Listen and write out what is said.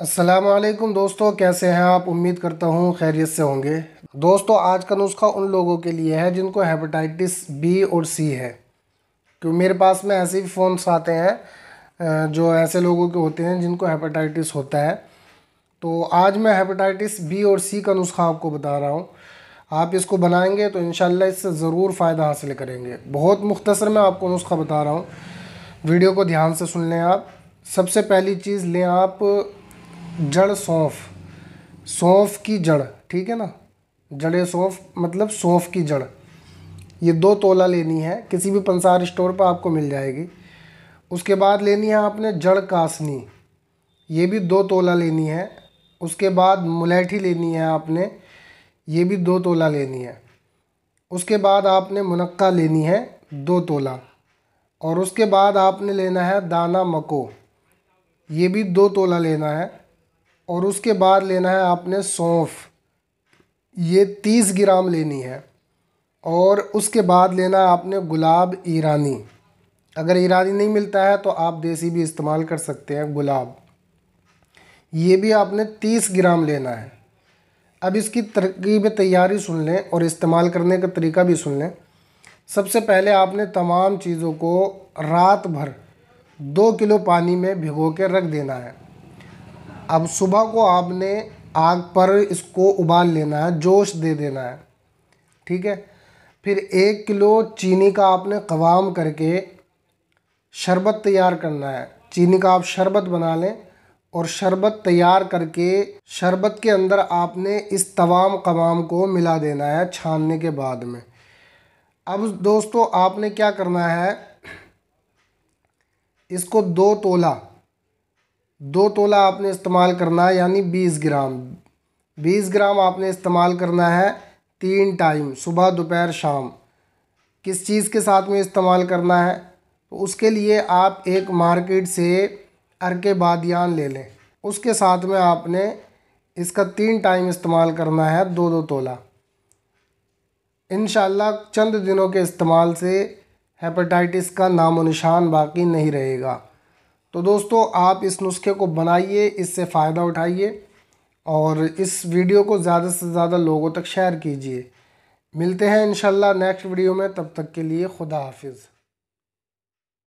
असलम दोस्तों कैसे हैं आप उम्मीद करता हूँ खैरियत से होंगे दोस्तों आज का नुस्खा उन लोगों के लिए है जिनको हेपेटाइटिस बी और सी है क्योंकि मेरे पास में ऐसे भी फ़ोन्स आते हैं जो ऐसे लोगों के होते हैं जिनको हेपेटाइटिस होता है तो आज मैं हेपेटाइटिस बी और सी का नुस्खा आपको बता रहा हूँ आप इसको बनाएंगे तो इन इससे ज़रूर फ़ायदा हासिल करेंगे बहुत मुख्तसर मैं आपको नुस्खा बता रहा हूँ वीडियो को ध्यान से सुन लें आप सबसे पहली चीज़ लें आप जड़ सौंफ सौंफ की जड़ ठीक है ना जड़े सौंफ मतलब सौंफ की जड़ ये दो तोला लेनी है किसी भी पंसार स्टोर पर आपको मिल जाएगी उसके बाद लेनी है आपने जड़ कासनी ये भी दो तोला लेनी है उसके बाद मुलैठी लेनी है आपने ये भी दो तोला लेनी है उसके बाद आपने मुनक्का लेनी है दो तोला और उसके बाद आपने लेना है दाना मको ये भी दो तोला लेना है और उसके बाद लेना है आपने सौंफ ये तीस ग्राम लेनी है और उसके बाद लेना है आपने गुलाब ईरानी अगर ईरानी नहीं मिलता है तो आप देसी भी इस्तेमाल कर सकते हैं गुलाब ये भी आपने तीस ग्राम लेना है अब इसकी तरकीब तैयारी सुन लें और इस्तेमाल करने का तरीका भी सुन लें सबसे पहले आपने तमाम चीज़ों को रात भर दो किलो पानी में भिगो के रख देना है अब सुबह को आपने आग पर इसको उबाल लेना है जोश दे देना है ठीक है फिर एक किलो चीनी का आपने कवाम करके शरबत तैयार करना है चीनी का आप शरबत बना लें और शरबत तैयार करके शरबत के अंदर आपने इस तमाम कवाम को मिला देना है छानने के बाद में अब दोस्तों आपने क्या करना है इसको दो तोला दो तोला आपने इस्तेमाल करना है यानी बीस ग्राम बीस ग्राम आपने इस्तेमाल करना है तीन टाइम सुबह दोपहर शाम किस चीज़ के साथ में इस्तेमाल करना है तो उसके लिए आप एक मार्केट से अरके बादियान ले लें उसके साथ में आपने इसका तीन टाइम इस्तेमाल करना है दो दो तोला इन चंद दिनों के इस्तेमाल से हेपेटाइटिस का नामो निशान बाकी नहीं रहेगा तो दोस्तों आप इस नुस्खे को बनाइए इससे फ़ायदा उठाइए और इस वीडियो को ज़्यादा से ज़्यादा लोगों तक शेयर कीजिए मिलते हैं इन नेक्स्ट वीडियो में तब तक के लिए खुदा हाफिज़